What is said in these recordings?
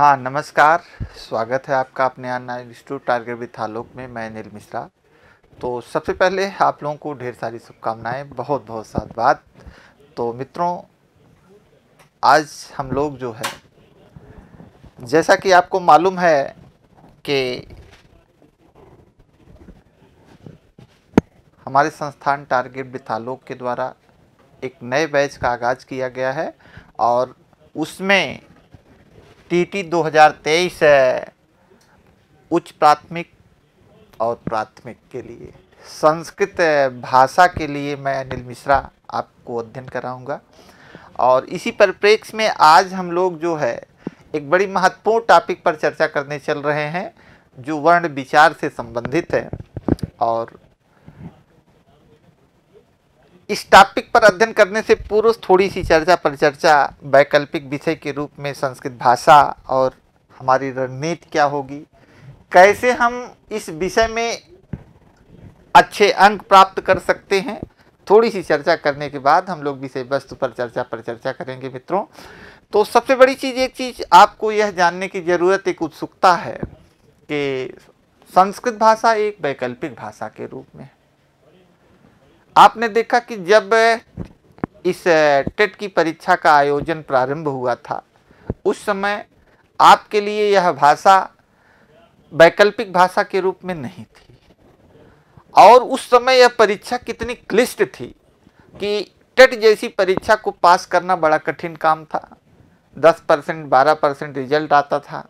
हाँ नमस्कार स्वागत है आपका अपने आना इंस्टीट्यूट टारगेट विथ आलोक में मैं अनिल मिश्रा तो सबसे पहले आप लोगों को ढेर सारी शुभकामनाएं बहुत बहुत बात तो मित्रों आज हम लोग जो है जैसा कि आपको मालूम है कि हमारे संस्थान टारगेट विथ आलोक के द्वारा एक नए बैच का आगाज़ किया गया है और उसमें टीटी 2023 है उच्च प्राथमिक और प्राथमिक के लिए संस्कृत भाषा के लिए मैं अनिल मिश्रा आपको अध्ययन कराऊंगा और इसी परिप्रेक्ष्य में आज हम लोग जो है एक बड़ी महत्वपूर्ण टॉपिक पर चर्चा करने चल रहे हैं जो वर्ण विचार से संबंधित है और इस टॉपिक पर अध्ययन करने से पूर्व थोड़ी सी चर्चा परिचर्चा वैकल्पिक विषय के रूप में संस्कृत भाषा और हमारी रणनीति क्या होगी कैसे हम इस विषय में अच्छे अंक प्राप्त कर सकते हैं थोड़ी सी चर्चा करने के बाद हम लोग विषय वस्तु पर चर्चा पर चर्चा करेंगे मित्रों तो सबसे बड़ी चीज़ एक चीज़ आपको यह जानने की ज़रूरत एक उत्सुकता है कि संस्कृत भाषा एक वैकल्पिक भाषा के रूप में है आपने देखा कि जब इस टेट की परीक्षा का आयोजन प्रारंभ हुआ था उस समय आपके लिए यह भाषा वैकल्पिक भाषा के रूप में नहीं थी और उस समय यह परीक्षा कितनी क्लिष्ट थी कि टेट जैसी परीक्षा को पास करना बड़ा कठिन काम था दस परसेंट बारह परसेंट रिजल्ट आता था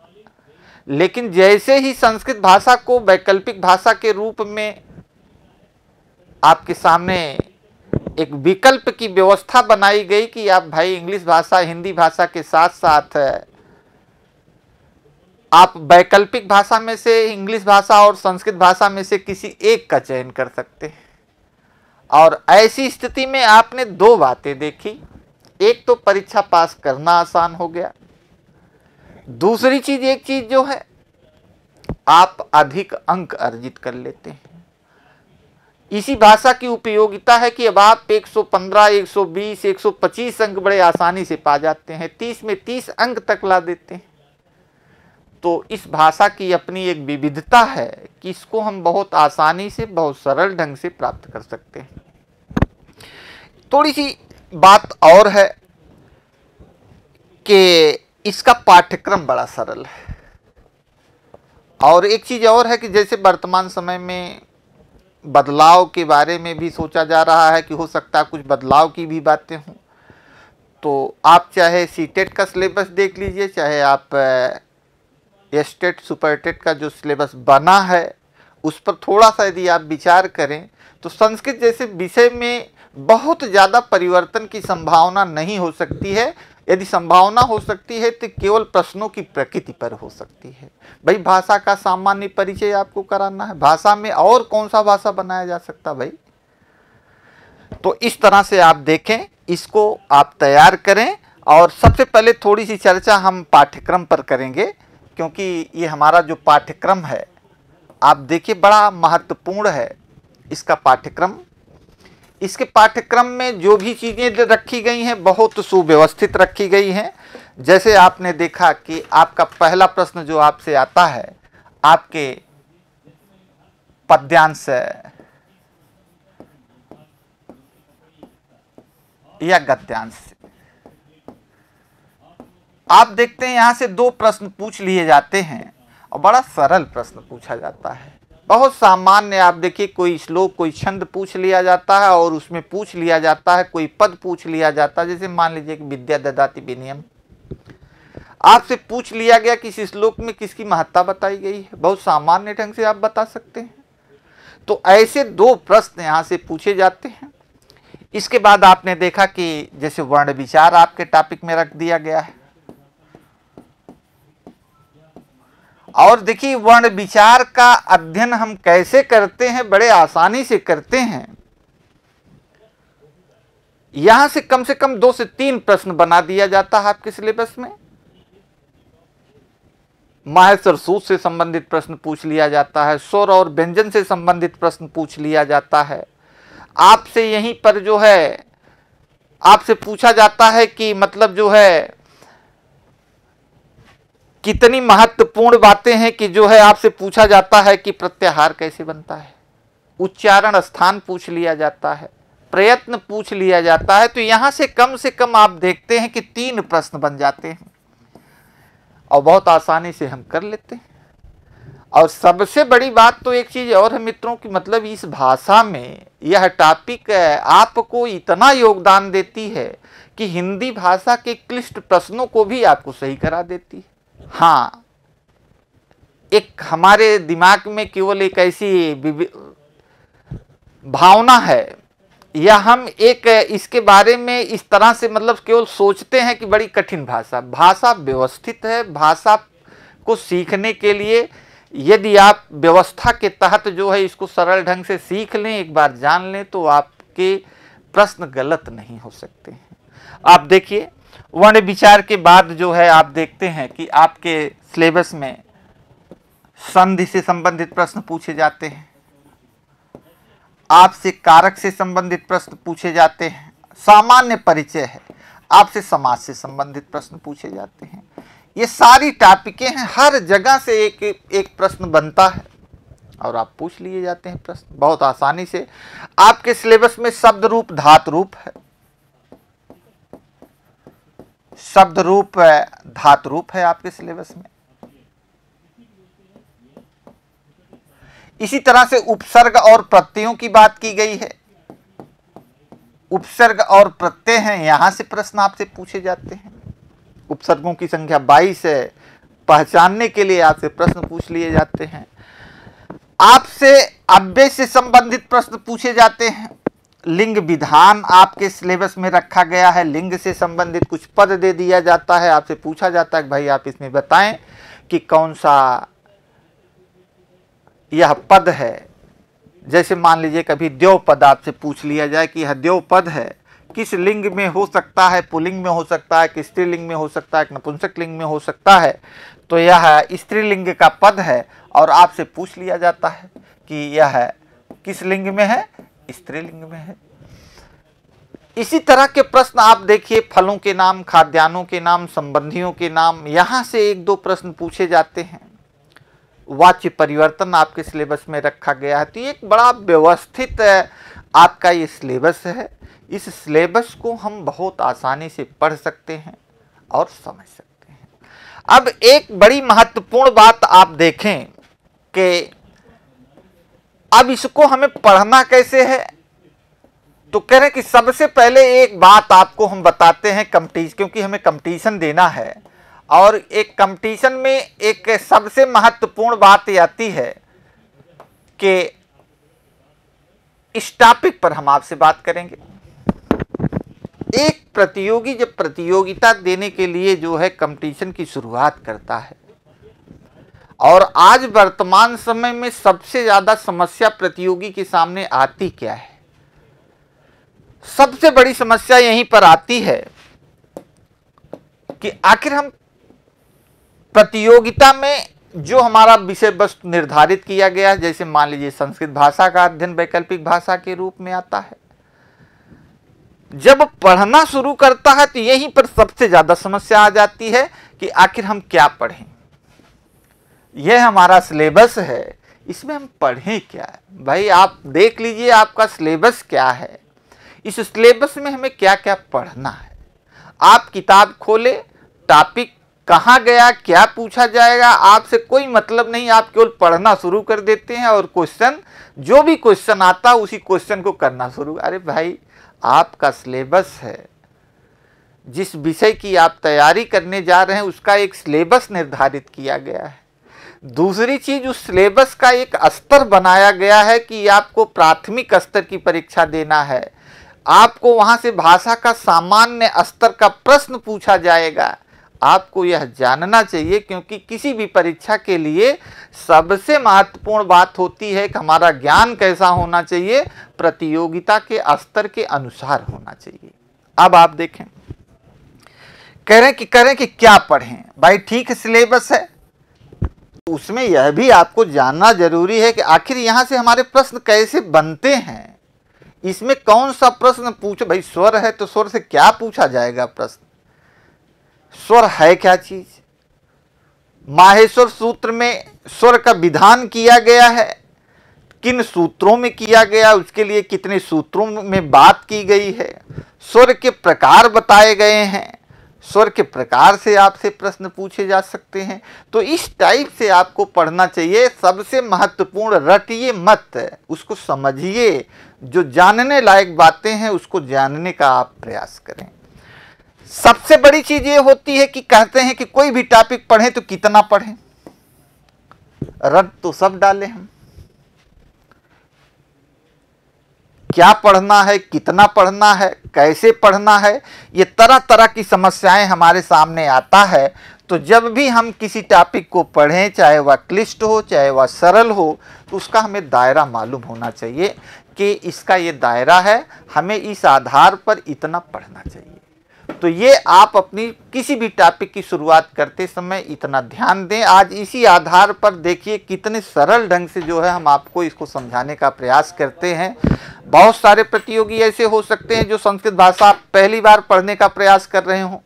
लेकिन जैसे ही संस्कृत भाषा को वैकल्पिक भाषा के रूप में आपके सामने एक विकल्प की व्यवस्था बनाई गई कि आप भाई इंग्लिश भाषा हिंदी भाषा के साथ साथ आप वैकल्पिक भाषा में से इंग्लिश भाषा और संस्कृत भाषा में से किसी एक का चयन कर सकते हैं और ऐसी स्थिति में आपने दो बातें देखी एक तो परीक्षा पास करना आसान हो गया दूसरी चीज एक चीज जो है आप अधिक अंक अर्जित कर लेते हैं इसी भाषा की उपयोगिता है कि अब आप 115, 120, 125 अंक बड़े आसानी से पा जाते हैं 30 में 30 अंक तक ला देते हैं तो इस भाषा की अपनी एक विविधता है कि इसको हम बहुत आसानी से बहुत सरल ढंग से प्राप्त कर सकते हैं थोड़ी सी बात और है कि इसका पाठ्यक्रम बड़ा सरल है और एक चीज़ और है कि जैसे वर्तमान समय में बदलाव के बारे में भी सोचा जा रहा है कि हो सकता है कुछ बदलाव की भी बातें हों तो आप चाहे सी टेट e का सिलेबस देख लीजिए चाहे आप एस्टेट सुपरटेट सुपर टेट का जो सिलेबस बना है उस पर थोड़ा सा यदि आप विचार करें तो संस्कृत जैसे विषय में बहुत ज़्यादा परिवर्तन की संभावना नहीं हो सकती है यदि संभावना हो सकती है तो केवल प्रश्नों की प्रकृति पर हो सकती है भाई भाषा का सामान्य परिचय आपको कराना है भाषा में और कौन सा भाषा बनाया जा सकता भाई तो इस तरह से आप देखें इसको आप तैयार करें और सबसे पहले थोड़ी सी चर्चा हम पाठ्यक्रम पर करेंगे क्योंकि ये हमारा जो पाठ्यक्रम है आप देखिए बड़ा महत्वपूर्ण है इसका पाठ्यक्रम इसके पाठ्यक्रम में जो भी चीज़ें रखी गई हैं बहुत सुव्यवस्थित रखी गई हैं जैसे आपने देखा कि आपका पहला प्रश्न जो आपसे आता है आपके पद्यांश या गद्यांश आप देखते हैं यहां से दो प्रश्न पूछ लिए जाते हैं और बड़ा सरल प्रश्न पूछा जाता है बहुत सामान्य आप देखिए कोई श्लोक कोई छंद पूछ लिया जाता है और उसमें पूछ लिया जाता है कोई पद पूछ लिया जाता है जैसे मान लीजिए कि विद्या ददाती विनियम आपसे पूछ लिया गया कि इस श्लोक में किसकी महत्ता बताई गई है बहुत सामान्य ढंग से आप बता सकते हैं तो ऐसे दो प्रश्न यहाँ से पूछे जाते हैं इसके बाद आपने देखा कि जैसे वर्ण विचार आपके टॉपिक में रख दिया गया है और देखिए वर्ण विचार का अध्ययन हम कैसे करते हैं बड़े आसानी से करते हैं यहां से कम से कम दो से तीन प्रश्न बना दिया जाता है आपके सिलेबस में माहेश्वर सूत से संबंधित प्रश्न पूछ लिया जाता है स्वर और व्यंजन से संबंधित प्रश्न पूछ लिया जाता है आपसे यहीं पर जो है आपसे पूछा जाता है कि मतलब जो है कितनी महत्वपूर्ण बातें हैं कि जो है आपसे पूछा जाता है कि प्रत्याहार कैसे बनता है उच्चारण स्थान पूछ लिया जाता है प्रयत्न पूछ लिया जाता है तो यहाँ से कम से कम आप देखते हैं कि तीन प्रश्न बन जाते हैं और बहुत आसानी से हम कर लेते हैं और सबसे बड़ी बात तो एक चीज़ और है मित्रों की मतलब इस भाषा में यह टॉपिक आपको इतना योगदान देती है कि हिंदी भाषा के क्लिष्ट प्रश्नों को भी आपको सही करा देती है हाँ एक हमारे दिमाग में केवल एक ऐसी भावना है या हम एक इसके बारे में इस तरह से मतलब केवल सोचते हैं कि बड़ी कठिन भाषा भाषा व्यवस्थित है भाषा को सीखने के लिए यदि आप व्यवस्था के तहत जो है इसको सरल ढंग से सीख लें एक बार जान लें तो आपके प्रश्न गलत नहीं हो सकते हैं आप देखिए वर्ण विचार के बाद जो है आप देखते हैं कि आपके सिलेबस में संधि से संबंधित प्रश्न पूछे जाते हैं आपसे कारक से संबंधित प्रश्न पूछे जाते हैं सामान्य परिचय है आपसे समाज से संबंधित प्रश्न पूछे जाते हैं ये सारी टॉपिकें हैं हर जगह से एक एक प्रश्न बनता है और आप पूछ लिए जाते हैं प्रश्न बहुत आसानी से आपके सिलेबस में शब्द रूप धात रूप है शब्द रूप धातु रूप है आपके सिलेबस में इसी तरह से उपसर्ग और प्रत्ययों की बात की गई है उपसर्ग और प्रत्यय हैं यहां से प्रश्न आपसे पूछे जाते हैं उपसर्गों की संख्या 22 है पहचानने के लिए आपसे प्रश्न पूछ लिए जाते हैं आपसे अव्यय से संबंधित प्रश्न पूछे जाते हैं लिंग विधान आपके सिलेबस में रखा गया है लिंग से संबंधित कुछ पद दे दिया जाता है आपसे पूछा जाता है कि भाई आप इसमें बताएं कि कौन सा यह पद है जैसे मान लीजिए कभी देव पद आपसे पूछ लिया जाए कि यह देव पद है किस लिंग में हो सकता है पुलिंग में हो सकता है कि स्त्रीलिंग में हो सकता है कि नपुंसक लिंग में हो सकता है तो यह स्त्रीलिंग का पद है और आपसे पूछ लिया जाता है कि यह किस लिंग में है स्त्रीलिंग में है इसी तरह के प्रश्न आप देखिए फलों के नाम खाद्यान्नों के नाम संबंधियों के नाम यहां से एक दो प्रश्न पूछे जाते हैं वाच्य परिवर्तन आपके सिलेबस में रखा गया है तो एक बड़ा व्यवस्थित आपका ये सिलेबस है इस सिलेबस को हम बहुत आसानी से पढ़ सकते हैं और समझ सकते हैं अब एक बड़ी महत्वपूर्ण बात आप देखें कि अब इसको हमें पढ़ना कैसे है तो कह रहे हैं कि सबसे पहले एक बात आपको हम बताते हैं कम्पटीशन क्योंकि हमें कम्पटीशन देना है और एक कम्पटीशन में एक सबसे महत्वपूर्ण बात यह आती है कि इस टॉपिक पर हम आपसे बात करेंगे एक प्रतियोगी जब प्रतियोगिता देने के लिए जो है कंपटीशन की शुरुआत करता है और आज वर्तमान समय में सबसे ज़्यादा समस्या प्रतियोगी के सामने आती क्या है सबसे बड़ी समस्या यहीं पर आती है कि आखिर हम प्रतियोगिता में जो हमारा विषय वस्तु निर्धारित किया गया जैसे मान लीजिए संस्कृत भाषा का अध्ययन वैकल्पिक भाषा के रूप में आता है जब पढ़ना शुरू करता है तो यहीं पर सबसे ज़्यादा समस्या आ जाती है कि आखिर हम क्या पढ़ें यह हमारा सिलेबस है इसमें हम पढ़ें क्या है भाई आप देख लीजिए आपका सिलेबस क्या है इस सिलेबस में हमें क्या क्या पढ़ना है आप किताब खोले टॉपिक कहाँ गया क्या पूछा जाएगा आपसे कोई मतलब नहीं आप केवल पढ़ना शुरू कर देते हैं और क्वेश्चन जो भी क्वेश्चन आता उसी क्वेश्चन को करना शुरू अरे भाई आपका सिलेबस है जिस विषय की आप तैयारी करने जा रहे हैं उसका एक सिलेबस निर्धारित किया गया है दूसरी चीज उस सिलेबस का एक स्तर बनाया गया है कि आपको प्राथमिक स्तर की परीक्षा देना है आपको वहां से भाषा का सामान्य स्तर का प्रश्न पूछा जाएगा आपको यह जानना चाहिए क्योंकि किसी भी परीक्षा के लिए सबसे महत्वपूर्ण बात होती है कि हमारा ज्ञान कैसा होना चाहिए प्रतियोगिता के स्तर के अनुसार होना चाहिए अब आप देखें कह रहे कि करें कि क्या पढ़ें भाई ठीक सिलेबस है उसमें यह भी आपको जानना जरूरी है कि आखिर यहाँ से हमारे प्रश्न कैसे बनते हैं इसमें कौन सा प्रश्न पूछ भाई स्वर है तो स्वर से क्या पूछा जाएगा प्रश्न स्वर है क्या चीज़ माहेश्वर सूत्र में स्वर का विधान किया गया है किन सूत्रों में किया गया उसके लिए कितने सूत्रों में बात की गई है स्वर के प्रकार बताए गए हैं स्वर के प्रकार से आपसे प्रश्न पूछे जा सकते हैं तो इस टाइप से आपको पढ़ना चाहिए सबसे महत्वपूर्ण रटिए मत उसको समझिए जो जानने लायक बातें हैं उसको जानने का आप प्रयास करें सबसे बड़ी चीज़ ये होती है कि कहते हैं कि कोई भी टॉपिक पढ़ें तो कितना पढ़ें रट तो सब डालें हम क्या पढ़ना है कितना पढ़ना है कैसे पढ़ना है ये तरह तरह की समस्याएं हमारे सामने आता है तो जब भी हम किसी टॉपिक को पढ़ें चाहे वह क्लिष्ट हो चाहे वह सरल हो तो उसका हमें दायरा मालूम होना चाहिए कि इसका ये दायरा है हमें इस आधार पर इतना पढ़ना चाहिए तो ये आप अपनी किसी भी टॉपिक की शुरुआत करते समय इतना ध्यान दें आज इसी आधार पर देखिए कितने सरल ढंग से जो है हम आपको इसको समझाने का प्रयास करते हैं बहुत सारे प्रतियोगी ऐसे हो सकते हैं जो संस्कृत भाषा पहली बार पढ़ने का प्रयास कर रहे हों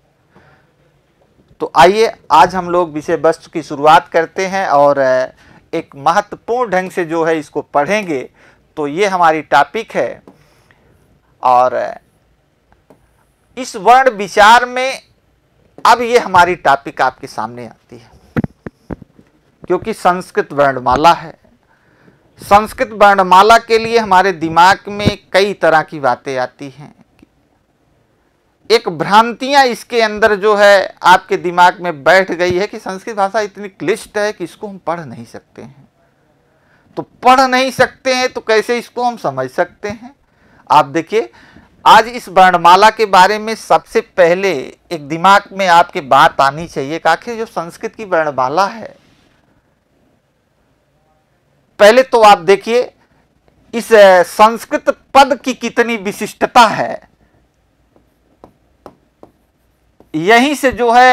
तो आइए आज हम लोग विषय वस्तु की शुरुआत करते हैं और एक महत्वपूर्ण ढंग से जो है इसको पढ़ेंगे तो ये हमारी टॉपिक है और इस वर्ण विचार में अब ये हमारी टॉपिक आपके सामने आती है क्योंकि संस्कृत वर्णमाला है संस्कृत वर्णमाला के लिए हमारे दिमाग में कई तरह की बातें आती हैं एक भ्रांतियां इसके अंदर जो है आपके दिमाग में बैठ गई है कि संस्कृत भाषा इतनी क्लिष्ट है कि इसको हम पढ़ नहीं सकते हैं तो पढ़ नहीं सकते हैं तो कैसे इसको हम समझ सकते हैं आप देखिए आज इस वर्णमाला के बारे में सबसे पहले एक दिमाग में आपके बात आनी चाहिए आखिर जो संस्कृत की वर्णमाला है पहले तो आप देखिए इस संस्कृत पद की कितनी विशिष्टता है यहीं से जो है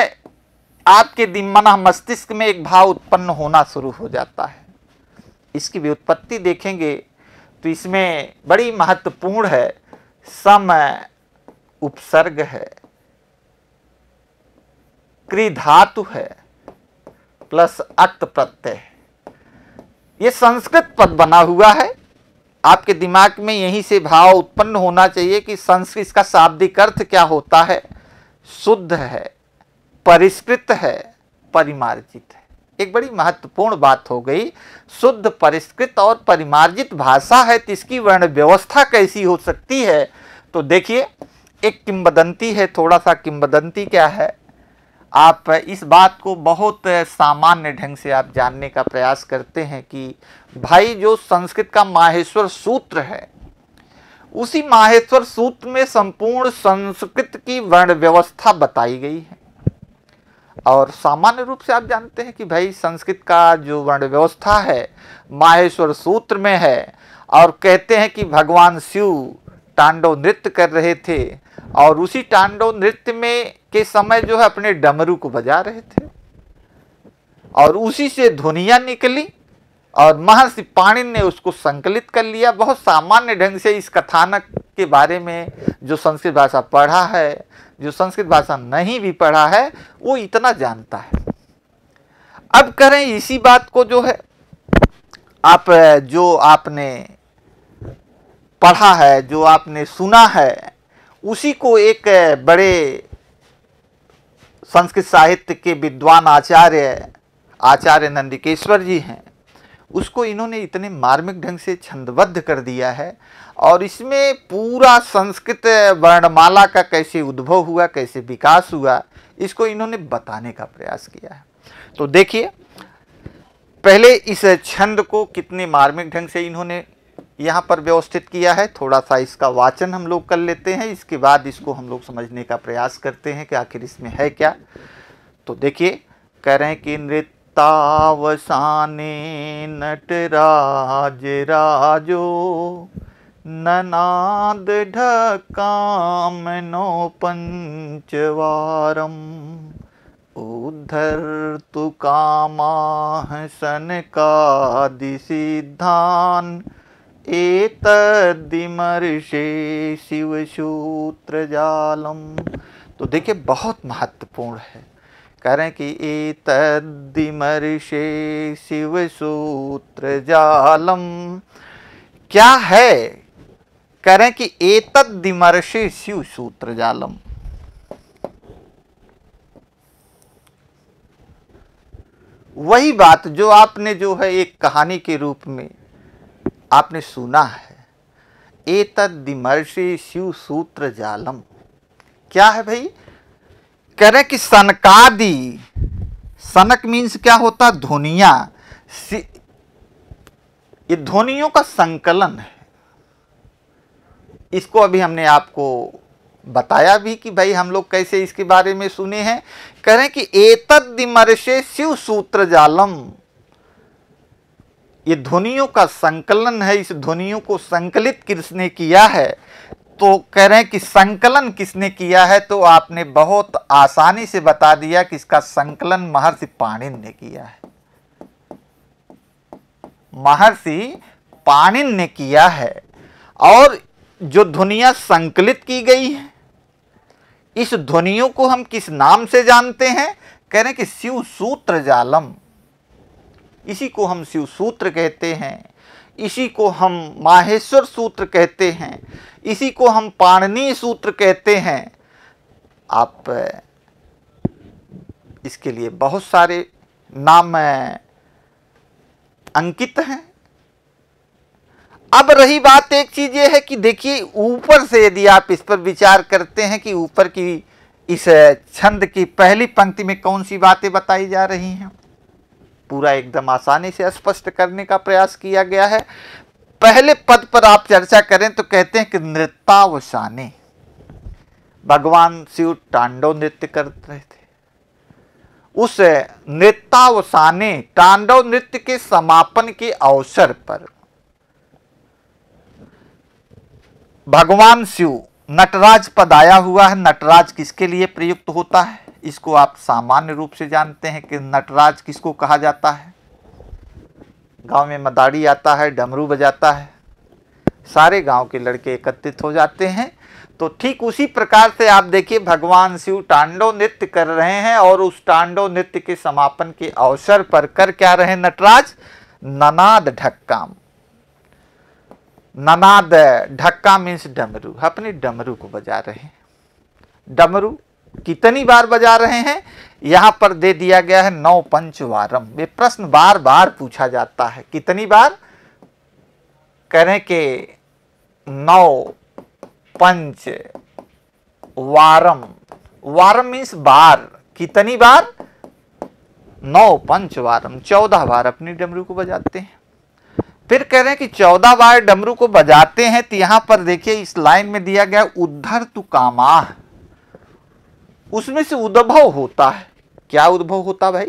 आपके मना मस्तिष्क में एक भाव उत्पन्न होना शुरू हो जाता है इसकी व्युत्पत्ति देखेंगे तो इसमें बड़ी महत्वपूर्ण है समय उपसर्ग है क्रिधातु है प्लस अक्त प्रत्यय ये संस्कृत पद बना हुआ है आपके दिमाग में यहीं से भाव उत्पन्न होना चाहिए कि संस्कृत का शाब्दिक अर्थ क्या होता है शुद्ध है परिष्कृत है परिमार्जित है एक बड़ी महत्वपूर्ण बात हो गई शुद्ध परिष्कृत और परिमार्जित भाषा है तो इसकी वर्ण व्यवस्था कैसी हो सकती है तो देखिए एक किंबदंती है थोड़ा सा किंबदंती क्या है आप इस बात को बहुत सामान्य ढंग से आप जानने का प्रयास करते हैं कि भाई जो संस्कृत का माहेश्वर सूत्र है उसी माहेश्वर सूत्र में संपूर्ण संस्कृत की वर्ण व्यवस्था बताई गई है और सामान्य रूप से आप जानते हैं कि भाई संस्कृत का जो वर्ण व्यवस्था है माहेश्वर सूत्र में है और कहते हैं कि भगवान शिव तांडव नृत्य कर रहे थे और उसी तांडव नृत्य में के समय जो है अपने डमरू को बजा रहे थे और उसी से धुनिया निकली और महर्षि पाणिन ने उसको संकलित कर लिया बहुत सामान्य ढंग से इस कथानक के बारे में जो संस्कृत भाषा पढ़ा है जो संस्कृत भाषा नहीं भी पढ़ा है वो इतना जानता है अब करें इसी बात को जो है आप जो आपने पढ़ा है जो आपने सुना है उसी को एक बड़े संस्कृत साहित्य के विद्वान आचार्य आचार्य नंदिकेश्वर जी हैं उसको इन्होंने इतने मार्मिक ढंग से छंदबद्ध कर दिया है और इसमें पूरा संस्कृत वर्णमाला का कैसे उद्भव हुआ कैसे विकास हुआ इसको इन्होंने बताने का प्रयास किया है तो देखिए पहले इस छंद को कितने मार्मिक ढंग से इन्होंने यहाँ पर व्यवस्थित किया है थोड़ा सा इसका वाचन हम लोग कर लेते हैं इसके बाद इसको हम लोग समझने का प्रयास करते हैं कि आखिर इसमें है क्या तो देखिए कह रहे हैं कि नृतावसाने नटराज राजो ननाद पञ्चवारम् उद्धर्तु कामाः सनकादिसिद्धान् एतदिमर्षे जालम तो देखिए बहुत महत्वपूर्ण है कह रहे हैं कि सूत्र जालम क्या है कह रहे हैं कि एतद दिमर्शे शिव सूत्र जालम वही बात जो आपने जो है एक कहानी के रूप में आपने सुना है एतद दिमर्शे शिव सूत्र जालम क्या है भाई कह रहे कि सनकादि सनक मीन्स क्या होता धुनिया ये ध्वनियों का संकलन है इसको अभी हमने आपको बताया भी कि भाई हम लोग कैसे इसके बारे में सुने हैं कह रहे हैं कि एतद शिव सूत्र जालम ये ध्वनियों का संकलन है इस ध्वनियों को संकलित किसने किया है तो कह रहे हैं कि संकलन किसने किया है तो आपने बहुत आसानी से बता दिया कि इसका संकलन महर्षि पाणिन ने किया है महर्षि पाणिन ने किया है और जो ध्वनिया संकलित की गई हैं इस ध्वनियों को हम किस नाम से जानते हैं कह रहे हैं कि शिव सूत्र जालम इसी को हम शिव सूत्र कहते हैं इसी को हम माहेश्वर सूत्र कहते हैं इसी को हम पाणनी सूत्र कहते हैं आप इसके लिए बहुत सारे नाम अंकित हैं अब रही बात एक चीज़ ये है कि देखिए ऊपर से यदि आप इस पर विचार करते हैं कि ऊपर की इस छंद की पहली पंक्ति में कौन सी बातें बताई जा रही हैं पूरा एकदम आसानी से स्पष्ट करने का प्रयास किया गया है पहले पद पर आप चर्चा करें तो कहते हैं कि नृत्यावसाने भगवान शिव टांडो नृत्य कर रहे थे उस नृत्यावसाने टांडव नृत्य के समापन के अवसर पर भगवान शिव नटराज पद आया हुआ है नटराज किसके लिए प्रयुक्त होता है इसको आप सामान्य रूप से जानते हैं कि नटराज किसको कहा जाता है गांव में मदाड़ी आता है डमरू बजाता है सारे गांव के लड़के एकत्रित हो जाते हैं तो ठीक उसी प्रकार से आप देखिए भगवान शिव टांडो नृत्य कर रहे हैं और उस टांडो नृत्य के समापन के अवसर पर कर क्या रहे नटराज ननाद ढक्काम ननाद ढक्का मीन्स डमरू अपने डमरू को बजा रहे हैं डमरू कितनी बार बजा रहे हैं यहां पर दे दिया गया है नौ पंचवारम ये प्रश्न बार बार पूछा जाता है कितनी बार करें के नौ पंच वारम वारम मीन्स बार कितनी बार नौ पंच वारम चौदह बार अपनी डमरू को बजाते हैं फिर कह रहे हैं कि चौदह बार डमरू को बजाते हैं तो यहां पर देखिए इस लाइन में दिया गया उद्धर तु कामा उसमें से उद्भव होता है क्या उद्भव होता भाई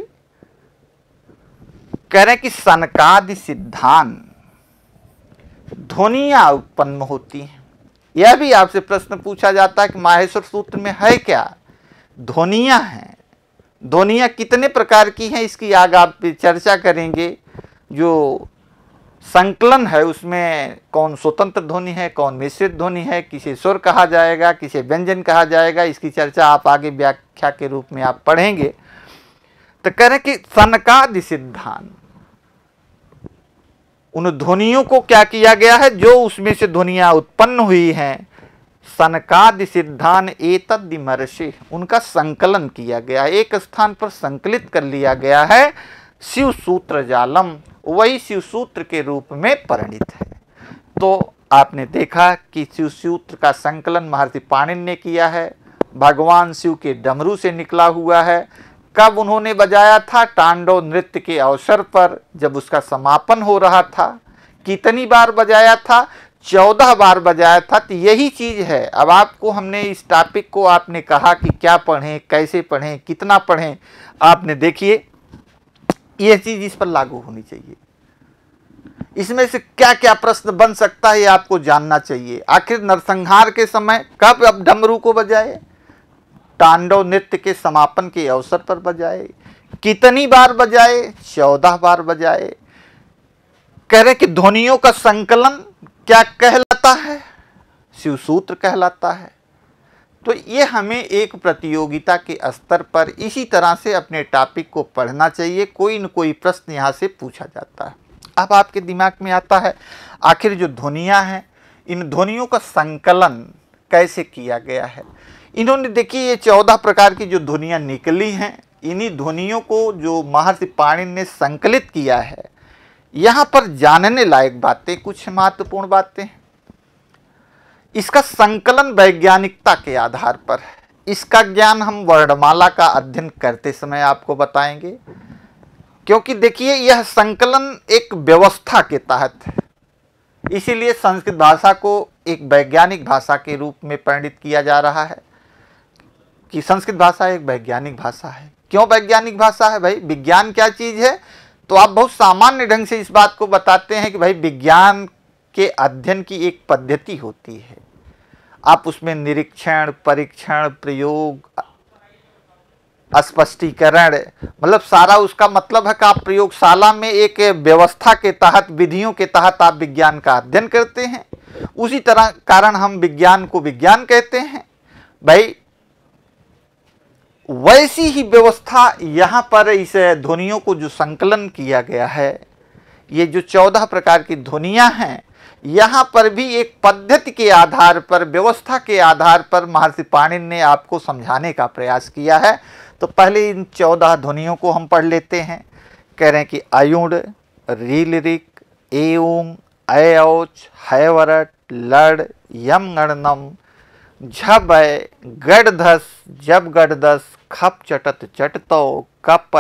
कह रहे हैं कि सनकादि सिद्धांत ध्वनिया उत्पन्न होती हैं यह भी आपसे प्रश्न पूछा जाता है कि माहेश्वर सूत्र में है क्या ध्वनिया हैं ध्वनिया कितने प्रकार की हैं इसकी आग आप चर्चा करेंगे जो संकलन है उसमें कौन स्वतंत्र ध्वनि है कौन मिश्रित ध्वनि है किसे स्वर कहा जाएगा किसे व्यंजन कहा जाएगा इसकी चर्चा आप आगे व्याख्या के रूप में आप पढ़ेंगे तो कह रहे कि सनकादि सिद्धांत उन ध्वनियों को क्या किया गया है जो उसमें से ध्वनिया उत्पन्न हुई हैं सनकादि सिद्धान एतदिमर्षि उनका संकलन किया गया है एक स्थान पर संकलित कर लिया गया है शिव सूत्र जालम वही शिव सूत्र के रूप में परिणित है तो आपने देखा कि शिव सूत्र का संकलन महर्षि पाणिन ने किया है भगवान शिव के डमरू से निकला हुआ है कब उन्होंने बजाया था टांडो नृत्य के अवसर पर जब उसका समापन हो रहा था कितनी बार बजाया था चौदह बार बजाया था तो यही चीज़ है अब आपको हमने इस टॉपिक को आपने कहा कि क्या पढ़ें कैसे पढ़ें कितना पढ़ें आपने देखिए यह चीज़ इस पर लागू होनी चाहिए इसमें से क्या क्या प्रश्न बन सकता है आपको जानना चाहिए आखिर नरसंहार के समय कब अब डमरू को बजाए तांडव नृत्य के समापन के अवसर पर बजाए कितनी बार बजाए चौदह बार बजाए कह रहे कि ध्वनियों का संकलन क्या कहलाता है शिवसूत्र कहलाता है तो ये हमें एक प्रतियोगिता के स्तर पर इसी तरह से अपने टॉपिक को पढ़ना चाहिए कोई न कोई प्रश्न यहाँ से पूछा जाता है अब आपके दिमाग में आता है आखिर जो ध्वनियाँ हैं इन ध्वनियों का संकलन कैसे किया गया है इन्होंने देखिए ये चौदह प्रकार की जो ध्वनियाँ निकली हैं इन्हीं ध्वनियों को जो महर्षि पाणिन ने संकलित किया है यहाँ पर जानने लायक बातें कुछ महत्वपूर्ण बातें हैं इसका संकलन वैज्ञानिकता के आधार पर है इसका ज्ञान हम वर्णमाला का अध्ययन करते समय आपको बताएंगे क्योंकि देखिए यह संकलन एक व्यवस्था के तहत है इसीलिए संस्कृत भाषा को एक वैज्ञानिक भाषा के रूप में परिणित किया जा रहा है कि संस्कृत भाषा एक वैज्ञानिक भाषा है क्यों वैज्ञानिक भाषा है भाई विज्ञान क्या चीज़ है तो आप बहुत सामान्य ढंग से इस बात को बताते हैं कि भाई विज्ञान के अध्ययन की एक पद्धति होती है आप उसमें निरीक्षण परीक्षण प्रयोग स्पष्टीकरण मतलब सारा उसका मतलब है कि आप प्रयोगशाला में एक व्यवस्था के तहत विधियों के तहत आप विज्ञान का अध्ययन करते हैं उसी तरह कारण हम विज्ञान को विज्ञान कहते हैं भाई वैसी ही व्यवस्था यहां पर इस ध्वनियों को जो संकलन किया गया है ये जो चौदह प्रकार की ध्वनियां हैं यहाँ पर भी एक पद्धति के आधार पर व्यवस्था के आधार पर महर्षि पाणिन ने आपको समझाने का प्रयास किया है तो पहले इन चौदह ध्वनियों को हम पढ़ लेते हैं कह रहे हैं कि अयुण रील रिक अयच हय हैवरट लड़ यम गणनम झब गढ़धस जब गढ़धस खप चटत चटतो कप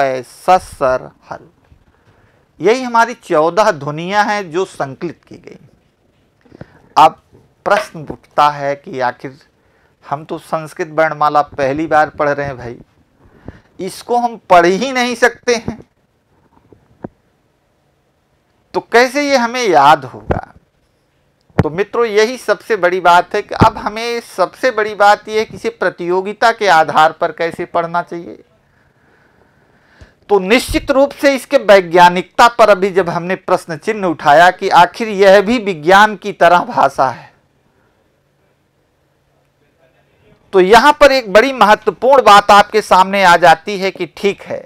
सर हल यही हमारी चौदह ध्वनियाँ हैं जो संकलित की गई अब प्रश्न उठता है कि आखिर हम तो संस्कृत वर्णमाला पहली बार पढ़ रहे हैं भाई इसको हम पढ़ ही नहीं सकते हैं तो कैसे ये हमें याद होगा तो मित्रों यही सबसे बड़ी बात है कि अब हमें सबसे बड़ी बात यह है कि इसे प्रतियोगिता के आधार पर कैसे पढ़ना चाहिए तो निश्चित रूप से इसके वैज्ञानिकता पर अभी जब हमने प्रश्न चिन्ह उठाया कि आखिर यह भी विज्ञान की तरह भाषा है तो यहां पर एक बड़ी महत्वपूर्ण बात आपके सामने आ जाती है कि ठीक है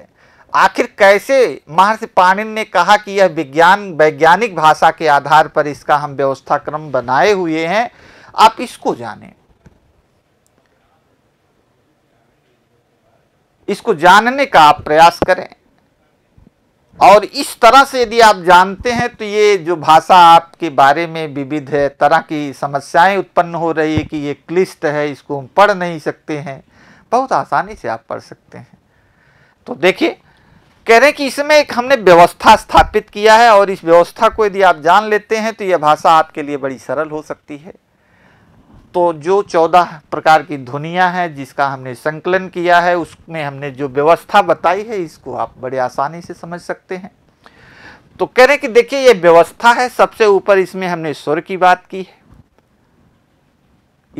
आखिर कैसे महर्षि पाणिन ने कहा कि यह विज्ञान वैज्ञानिक भाषा के आधार पर इसका हम व्यवस्था क्रम बनाए हुए हैं आप इसको जानें इसको जानने का आप प्रयास करें और इस तरह से यदि आप जानते हैं तो ये जो भाषा आपके बारे में विविध है तरह की समस्याएं उत्पन्न हो रही है कि ये क्लिष्ट है इसको हम पढ़ नहीं सकते हैं बहुत आसानी से आप पढ़ सकते हैं तो देखिए कह रहे हैं कि इसमें एक हमने व्यवस्था स्थापित किया है और इस व्यवस्था को यदि आप जान लेते हैं तो यह भाषा आपके लिए बड़ी सरल हो सकती है तो जो चौदह प्रकार की ध्वनियाँ हैं जिसका हमने संकलन किया है उसमें हमने जो व्यवस्था बताई है इसको आप बड़े आसानी से समझ सकते हैं तो कह रहे कि देखिए ये व्यवस्था है सबसे ऊपर इसमें हमने स्वर की बात की है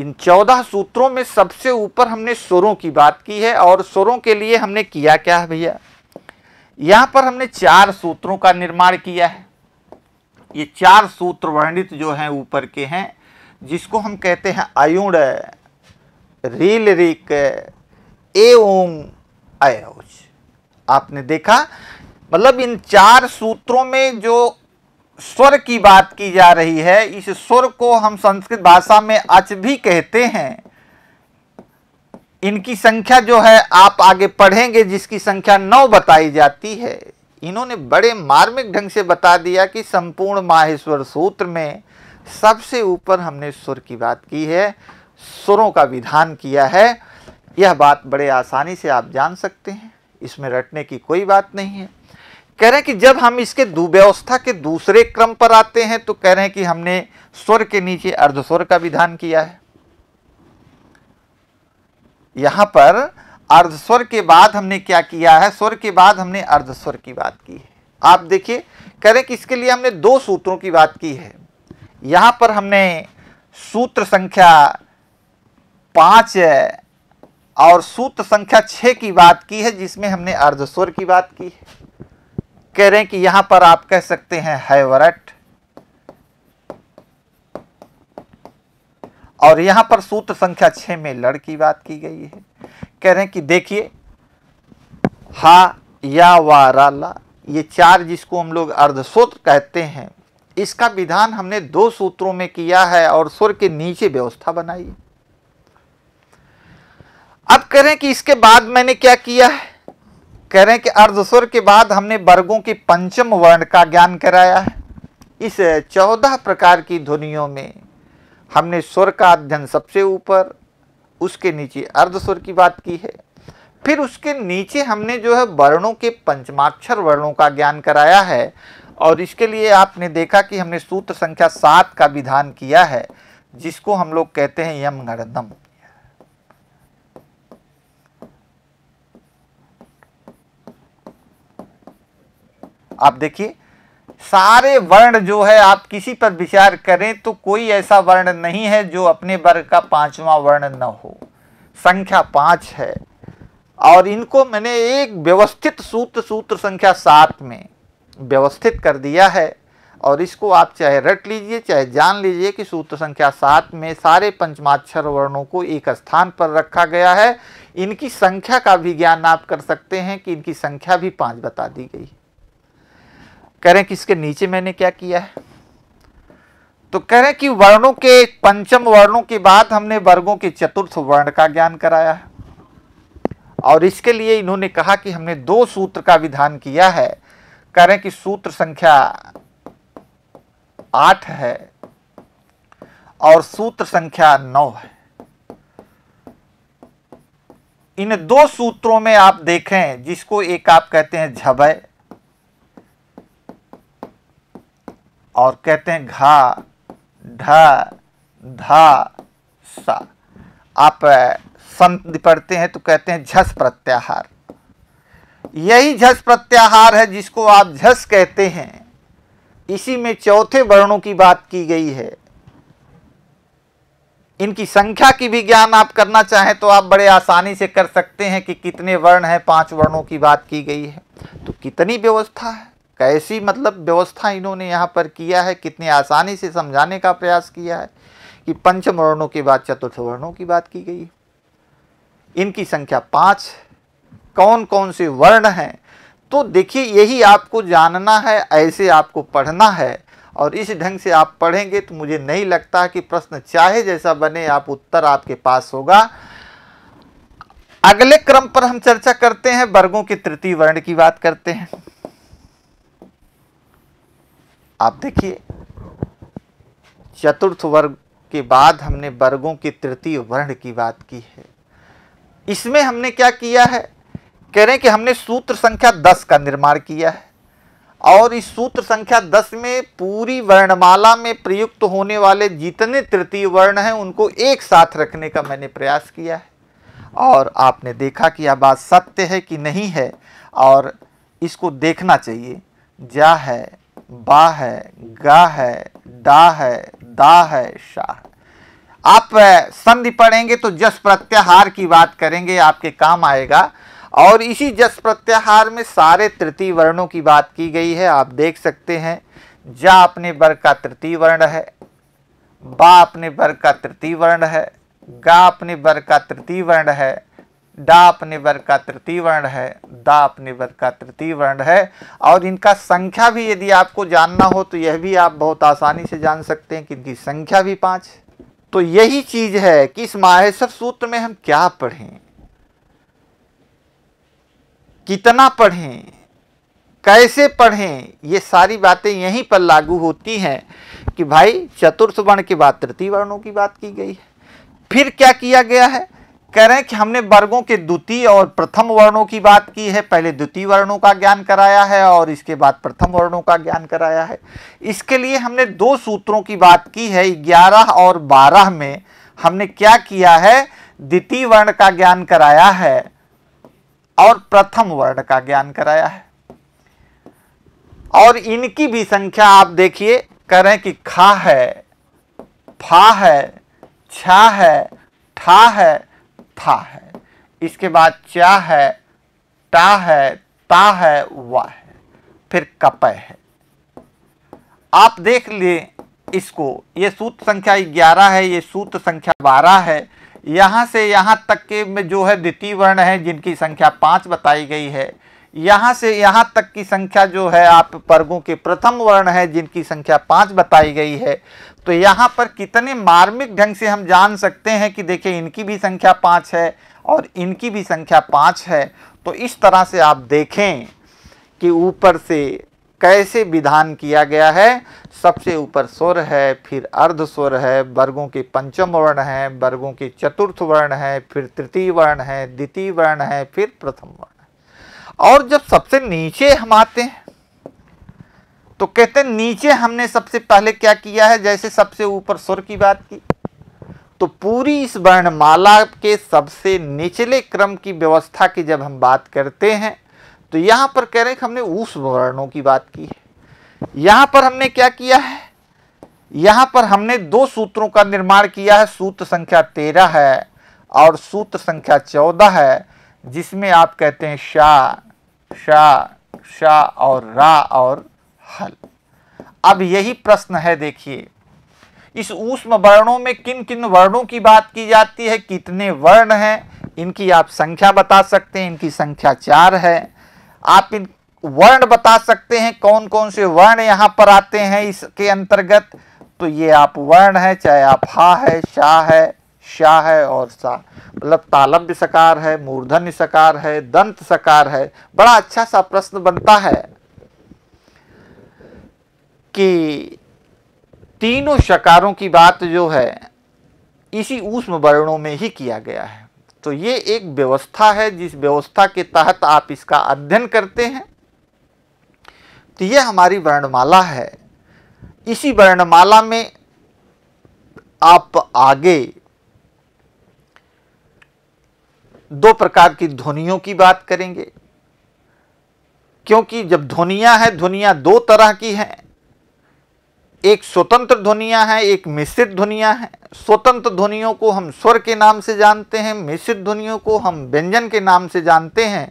इन चौदह सूत्रों में सबसे ऊपर हमने स्वरों की बात की है और स्वरों के लिए हमने किया क्या है भैया यहां पर हमने चार सूत्रों का निर्माण किया है ये चार सूत्र वर्णित जो हैं ऊपर के हैं जिसको हम कहते हैं आयुण रील रिक ए ओम अयोज आपने देखा मतलब इन चार सूत्रों में जो स्वर की बात की जा रही है इस स्वर को हम संस्कृत भाषा में अच भी कहते हैं इनकी संख्या जो है आप आगे पढ़ेंगे जिसकी संख्या नौ बताई जाती है इन्होंने बड़े मार्मिक ढंग से बता दिया कि संपूर्ण माहेश्वर सूत्र में सबसे ऊपर हमने सुर की बात की है सुरों का विधान किया है यह बात बड़े आसानी से आप जान सकते हैं इसमें रटने की कोई बात नहीं है कह रहे हैं कि जब हम इसके दुव्यवस्था के दूसरे क्रम पर आते हैं तो कह रहे हैं कि हमने स्वर के नीचे अर्धस्वर का विधान किया है यहां पर अर्धस्वर के बाद हमने क्या किया है स्वर के बाद हमने अर्धस्वर की बात की है आप देखिए कह रहे हैं कि इसके लिए हमने दो सूत्रों की बात की है यहाँ पर हमने सूत्र संख्या पाँच और सूत्र संख्या छः की बात की है जिसमें हमने अर्धस्वर की बात की है कह रहे हैं कि यहाँ पर आप कह सकते हैं हैवरट और यहां पर सूत्र संख्या छः में लड़ की बात की गई है कह रहे हैं कि देखिए हा या वा ये चार जिसको हम लोग अर्धसूत्र कहते हैं इसका विधान हमने दो सूत्रों में किया है और स्वर के नीचे व्यवस्था बनाई अब करें कि इसके बाद मैंने क्या किया है कह रहे हैं कि अर्धस्वर के बाद हमने वर्गों के पंचम वर्ण का ज्ञान कराया है इस चौदह प्रकार की ध्वनियों में हमने स्वर का अध्ययन सबसे ऊपर उसके नीचे अर्धस्वर की बात की है फिर उसके नीचे हमने जो है वर्णों के पंचमाक्षर वर्णों का ज्ञान कराया है और इसके लिए आपने देखा कि हमने सूत्र संख्या सात का विधान किया है जिसको हम लोग कहते हैं यम नरदम आप देखिए सारे वर्ण जो है आप किसी पर विचार करें तो कोई ऐसा वर्ण नहीं है जो अपने वर्ग का पांचवा वर्ण न हो संख्या पांच है और इनको मैंने एक व्यवस्थित सूत्र सूत्र संख्या सात में व्यवस्थित कर दिया है और इसको आप चाहे रट लीजिए चाहे जान लीजिए कि सूत्र संख्या सात में सारे पंचमाक्षर वर्णों को एक स्थान पर रखा गया है इनकी संख्या का भी ज्ञान आप कर सकते हैं कि इनकी संख्या भी पांच बता दी गई कह रहे हैं कि इसके नीचे मैंने क्या किया है तो कह रहे हैं कि वर्णों के पंचम वर्णों के बाद हमने वर्गों के चतुर्थ वर्ण का ज्ञान कराया है और इसके लिए इन्होंने कहा कि हमने दो सूत्र का विधान किया है कह रहे हैं कि सूत्र संख्या आठ है और सूत्र संख्या नौ है इन दो सूत्रों में आप देखें जिसको एक आप कहते हैं झबय और कहते हैं घा ढा धा सा आप संत पढ़ते हैं तो कहते हैं झस प्रत्याहार यही झस प्रत्याहार है जिसको आप झस कहते हैं इसी में चौथे वर्णों की बात की गई है इनकी संख्या की भी ज्ञान आप करना चाहें तो आप बड़े आसानी से कर सकते हैं कि कितने वर्ण हैं पांच वर्णों की बात की गई है तो कितनी व्यवस्था है कैसी मतलब व्यवस्था इन्होंने यहाँ पर किया है कितने आसानी से समझाने का प्रयास किया है कि पंचम वर्णों के बाद चतुर्थ वर्णों की बात की गई इनकी संख्या पाँच कौन कौन से वर्ण हैं तो देखिए यही आपको जानना है ऐसे आपको पढ़ना है और इस ढंग से आप पढ़ेंगे तो मुझे नहीं लगता कि प्रश्न चाहे जैसा बने आप उत्तर आपके पास होगा अगले क्रम पर हम चर्चा करते हैं वर्गों के तृतीय वर्ण की बात करते हैं आप देखिए चतुर्थ वर्ग के बाद हमने वर्गों के तृतीय वर्ण की बात की है इसमें हमने क्या किया है कह रहे हैं कि हमने सूत्र संख्या दस का निर्माण किया है और इस सूत्र संख्या दस में पूरी वर्णमाला में प्रयुक्त होने वाले जितने तृतीय वर्ण हैं उनको एक साथ रखने का मैंने प्रयास किया है और आपने देखा कि यह बात सत्य है कि नहीं है और इसको देखना चाहिए जा है बा है गा है डा है दा है शाह आप संधि पढ़ेंगे तो जस प्रत्याहार की बात करेंगे आपके काम आएगा और इसी जस प्रत्याहार में सारे तृतीय वर्णों की बात की गई है आप देख सकते हैं जा अपने वर्ग का तृतीय वर्ण है बा अपने वर्ग का तृतीय वर्ण है गा अपने वर्ग का तृतीय वर्ण है डा अपने वर्ग का तृतीय वर्ण है दा अपने वर्ग का तृतीय वर्ण है और इनका संख्या भी यदि आपको जानना हो तो यह भी आप बहुत आसानी से जान सकते हैं कि इनकी संख्या भी पाँच तो यही चीज़ है कि इस माहेश्वर सूत्र में हम क्या पढ़ें कितना पढ़ें कैसे पढ़ें ये सारी बातें यहीं पर लागू होती हैं कि भाई चतुर्थ वर्ण के बाद तृतीय वर्णों की बात की गई है फिर क्या किया गया है कह रहे हैं कि हमने वर्गों के द्वितीय और प्रथम वर्णों की बात की है पहले द्वितीय वर्णों का ज्ञान कराया है और इसके बाद प्रथम वर्णों का ज्ञान कराया है इसके लिए हमने दो सूत्रों की बात की है ग्यारह और बारह में हमने क्या किया है द्वितीय वर्ण का ज्ञान कराया है और प्रथम वर्ण का ज्ञान कराया है और इनकी भी संख्या आप देखिए करें कि खा है फा है छा है ठा है था है इसके बाद चा है टा है ता है वा है फिर कपय है आप देख लिए इसको ये सूत्र संख्या ग्यारह है ये सूत्र संख्या बारह है यहाँ से यहाँ तक के में जो है द्वितीय वर्ण है जिनकी संख्या पाँच बताई गई है यहाँ से यहाँ तक की संख्या जो है आप पर्गों के प्रथम वर्ण है जिनकी संख्या पाँच बताई गई है तो यहाँ पर कितने मार्मिक ढंग से हम जान सकते हैं कि देखिए इनकी भी संख्या पाँच है और इनकी भी संख्या पाँच है तो इस तरह से आप देखें कि ऊपर से कैसे विधान किया गया है सबसे ऊपर स्वर है फिर अर्ध स्वर है वर्गों के पंचम वर्ण है वर्गों के चतुर्थ वर्ण है फिर तृतीय वर्ण है द्वितीय वर्ण है फिर प्रथम वर्ण है और जब सबसे नीचे हम आते हैं तो कहते हैं नीचे हमने सबसे पहले क्या किया है जैसे सबसे ऊपर स्वर की बात की तो पूरी इस वर्णमाला के सबसे निचले क्रम की व्यवस्था की जब हम बात करते हैं तो यहां पर कह रहे हैं कि हमने उस वर्णों की बात की है यहां पर हमने क्या किया है यहां पर हमने दो सूत्रों का निर्माण किया है सूत्र संख्या तेरह है और सूत्र संख्या चौदह है जिसमें आप कहते हैं शाह शाह शाह और रा और हल अब यही प्रश्न है देखिए इस ऊष्म वर्णों में किन किन वर्णों की बात की जाती है कितने वर्ण हैं इनकी आप संख्या बता सकते हैं इनकी संख्या चार है आप इन वर्ण बता सकते हैं कौन कौन से वर्ण यहां पर आते हैं इसके अंतर्गत तो ये आप वर्ण है चाहे आप हा है शाह है शाह है और सा मतलब तालब्य सकार है मूर्धन्य सकार है दंत सकार है बड़ा अच्छा सा प्रश्न बनता है कि तीनों सकारों की बात जो है इसी ऊष्म वर्णों में ही किया गया है तो ये एक व्यवस्था है जिस व्यवस्था के तहत आप इसका अध्ययन करते हैं तो ये हमारी वर्णमाला है इसी वर्णमाला में आप आगे दो प्रकार की ध्वनियों की बात करेंगे क्योंकि जब ध्वनियां हैं ध्वनियां दो तरह की हैं एक स्वतंत्र ध्वनियाँ हैं एक मिश्रित ध्वनियाँ हैं स्वतंत्र ध्वनियों को हम स्वर के नाम से जानते हैं मिश्रित ध्वनियों को हम व्यंजन के नाम से जानते हैं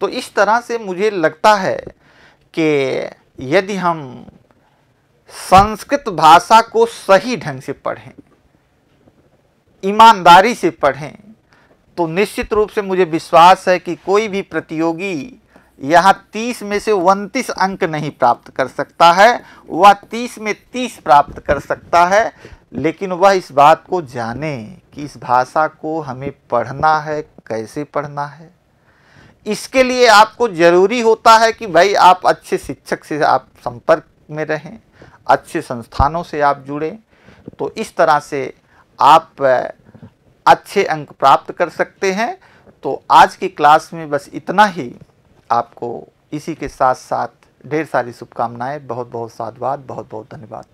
तो इस तरह से मुझे लगता है कि यदि हम संस्कृत भाषा को सही ढंग से पढ़ें ईमानदारी से पढ़ें तो निश्चित रूप से मुझे विश्वास है कि कोई भी प्रतियोगी यहाँ तीस में से उनतीस अंक नहीं प्राप्त कर सकता है वह तीस में तीस प्राप्त कर सकता है लेकिन वह इस बात को जाने कि इस भाषा को हमें पढ़ना है कैसे पढ़ना है इसके लिए आपको ज़रूरी होता है कि भाई आप अच्छे शिक्षक से आप संपर्क में रहें अच्छे संस्थानों से आप जुड़ें तो इस तरह से आप अच्छे अंक प्राप्त कर सकते हैं तो आज की क्लास में बस इतना ही आपको इसी के साथ साथ ढेर सारी शुभकामनाएं बहुत बहुत साधुवाद बहुत बहुत धन्यवाद